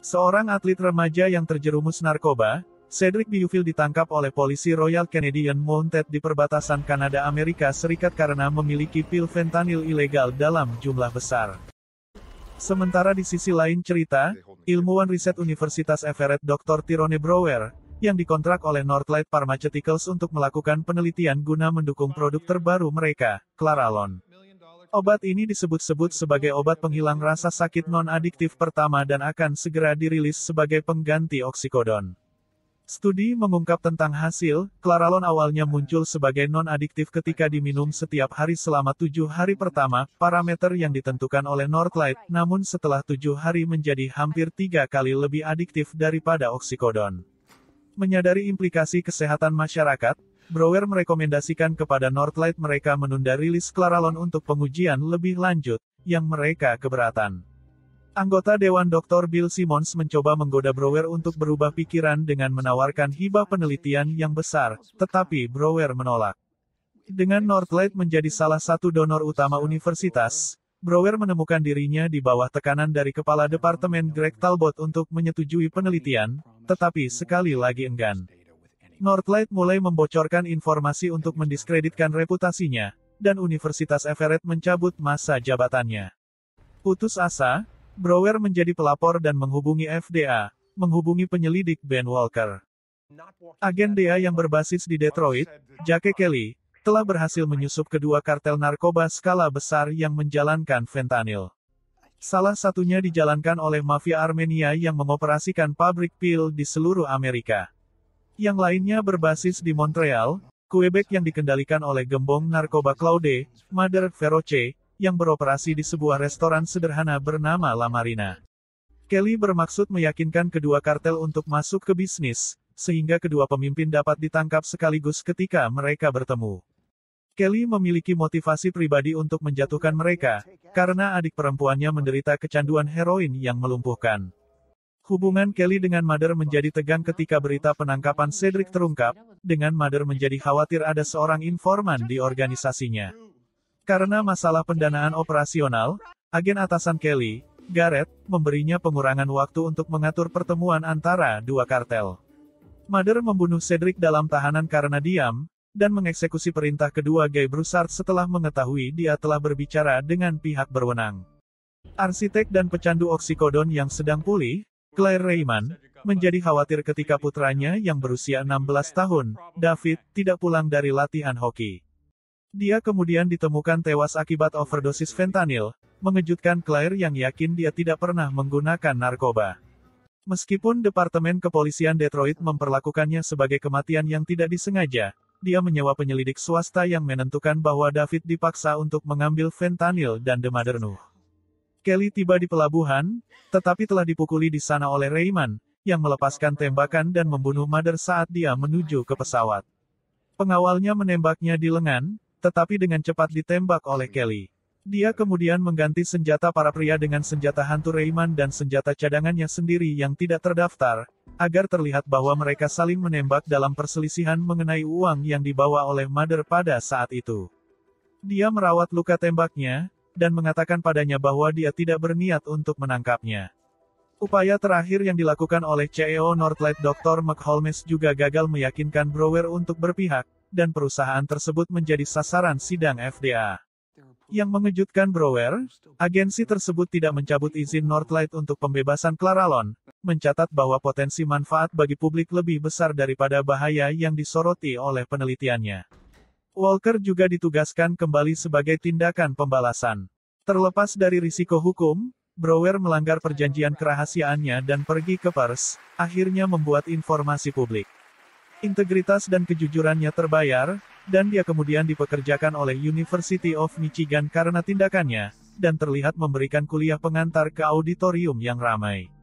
Seorang atlet remaja yang terjerumus narkoba, Cedric Biofield ditangkap oleh polisi Royal Canadian Mounted di perbatasan Kanada Amerika Serikat karena memiliki pil fentanyl ilegal dalam jumlah besar. Sementara di sisi lain cerita, ilmuwan riset Universitas Everett Dr. Tyrone Brower, yang dikontrak oleh Northlight Pharmaceuticals untuk melakukan penelitian guna mendukung produk terbaru mereka, Claralon. Obat ini disebut-sebut sebagai obat penghilang rasa sakit non-adiktif pertama dan akan segera dirilis sebagai pengganti oksikodon. Studi mengungkap tentang hasil, Klaralon awalnya muncul sebagai non-adiktif ketika diminum setiap hari selama tujuh hari pertama, parameter yang ditentukan oleh Northlight, namun setelah tujuh hari menjadi hampir tiga kali lebih adiktif daripada oksikodon. Menyadari implikasi kesehatan masyarakat, Brower merekomendasikan kepada Northlight mereka menunda rilis Claralon untuk pengujian lebih lanjut, yang mereka keberatan. Anggota Dewan Dr. Bill Simmons mencoba menggoda Brower untuk berubah pikiran dengan menawarkan hibah penelitian yang besar, tetapi Brower menolak. Dengan Northlight menjadi salah satu donor utama universitas, Brower menemukan dirinya di bawah tekanan dari Kepala Departemen Greg Talbot untuk menyetujui penelitian, tetapi sekali lagi enggan. Northlight mulai membocorkan informasi untuk mendiskreditkan reputasinya, dan Universitas Everett mencabut masa jabatannya. Putus asa, Brower menjadi pelapor dan menghubungi FDA, menghubungi penyelidik Ben Walker. Agen DEA yang berbasis di Detroit, Jake Kelly, telah berhasil menyusup kedua kartel narkoba skala besar yang menjalankan fentanyl. Salah satunya dijalankan oleh mafia Armenia yang mengoperasikan pabrik pil di seluruh Amerika. Yang lainnya berbasis di Montreal, Quebec yang dikendalikan oleh gembong narkoba Claude, Mother Feroce, yang beroperasi di sebuah restoran sederhana bernama La Marina. Kelly bermaksud meyakinkan kedua kartel untuk masuk ke bisnis, sehingga kedua pemimpin dapat ditangkap sekaligus ketika mereka bertemu. Kelly memiliki motivasi pribadi untuk menjatuhkan mereka, karena adik perempuannya menderita kecanduan heroin yang melumpuhkan. Hubungan Kelly dengan Mother menjadi tegang ketika berita penangkapan Cedric terungkap, dengan Mother menjadi khawatir ada seorang informan di organisasinya. Karena masalah pendanaan operasional, agen atasan Kelly, Garrett, memberinya pengurangan waktu untuk mengatur pertemuan antara dua kartel. Mother membunuh Cedric dalam tahanan karena diam, dan mengeksekusi perintah kedua Guy Broussard setelah mengetahui dia telah berbicara dengan pihak berwenang. Arsitek dan pecandu oksikodon yang sedang pulih, Claire Raymond, menjadi khawatir ketika putranya yang berusia 16 tahun, David, tidak pulang dari latihan hoki. Dia kemudian ditemukan tewas akibat overdosis fentanyl, mengejutkan Claire yang yakin dia tidak pernah menggunakan narkoba. Meskipun Departemen Kepolisian Detroit memperlakukannya sebagai kematian yang tidak disengaja, dia menyewa penyelidik swasta yang menentukan bahwa David dipaksa untuk mengambil fentanyl dan Demadernuh. Kelly tiba di pelabuhan, tetapi telah dipukuli di sana oleh Rayman, yang melepaskan tembakan dan membunuh Mother saat dia menuju ke pesawat. Pengawalnya menembaknya di lengan, tetapi dengan cepat ditembak oleh Kelly. Dia kemudian mengganti senjata para pria dengan senjata hantu Rayman dan senjata cadangannya sendiri yang tidak terdaftar, agar terlihat bahwa mereka saling menembak dalam perselisihan mengenai uang yang dibawa oleh Mother pada saat itu. Dia merawat luka tembaknya, dan mengatakan padanya bahwa dia tidak berniat untuk menangkapnya. Upaya terakhir yang dilakukan oleh CEO Northlight Dr. McHolmes juga gagal meyakinkan Brower untuk berpihak, dan perusahaan tersebut menjadi sasaran sidang FDA. Yang mengejutkan Brower, agensi tersebut tidak mencabut izin Northlight untuk pembebasan Claralon, mencatat bahwa potensi manfaat bagi publik lebih besar daripada bahaya yang disoroti oleh penelitiannya. Walker juga ditugaskan kembali sebagai tindakan pembalasan. Terlepas dari risiko hukum, Brower melanggar perjanjian kerahasiaannya dan pergi ke Pers, akhirnya membuat informasi publik. Integritas dan kejujurannya terbayar, dan dia kemudian dipekerjakan oleh University of Michigan karena tindakannya, dan terlihat memberikan kuliah pengantar ke auditorium yang ramai.